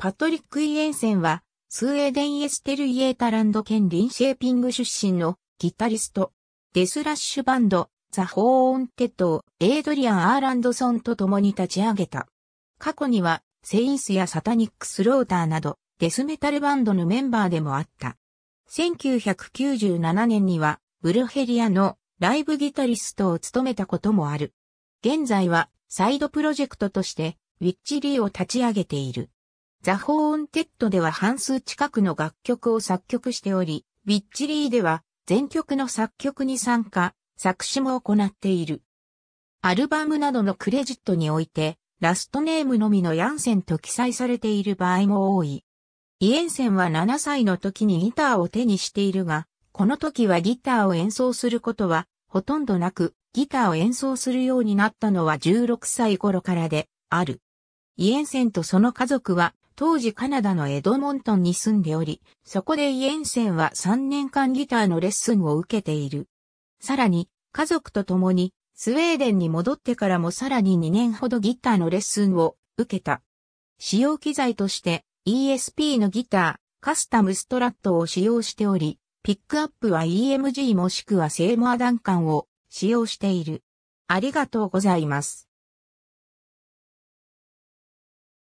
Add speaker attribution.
Speaker 1: パトリ
Speaker 2: ック・イエンセンは、スウェーデン・エステル・イエータランド県リンシェーピング出身のギタリスト、デスラッシュバンド、ザ・ホーオンテッドをエイドリアン・アーランドソンと共に立ち上げた。過去には、セインスやサタニック・スローターなど、デスメタルバンドのメンバーでもあった。1997年には、ブルヘリアのライブギタリストを務めたこともある。現在は、サイドプロジェクトとして、ウィッチリーを立ち上げている。ザ・ホーンテッドでは半数近くの楽曲を作曲しており、ビッチリーでは全曲の作曲に参加、作詞も行っている。アルバムなどのクレジットにおいて、ラストネームのみのヤンセンと記載されている場合も多い。イエンセンは7歳の時にギターを手にしているが、この時はギターを演奏することはほとんどなく、ギターを演奏するようになったのは16歳頃からである。イエンセンとその家族は当時カナダのエドモントンに住んでおり、そこでイエンセンは3年間ギターのレッスンを受けている。さらに、家族と共に、スウェーデンに戻ってからもさらに2年ほどギターのレッスンを受けた。使用機材として ESP のギター、カスタムストラットを使用しており、ピックアップは EMG もしくはセーモアダンカンを使用している。ありがとうございます。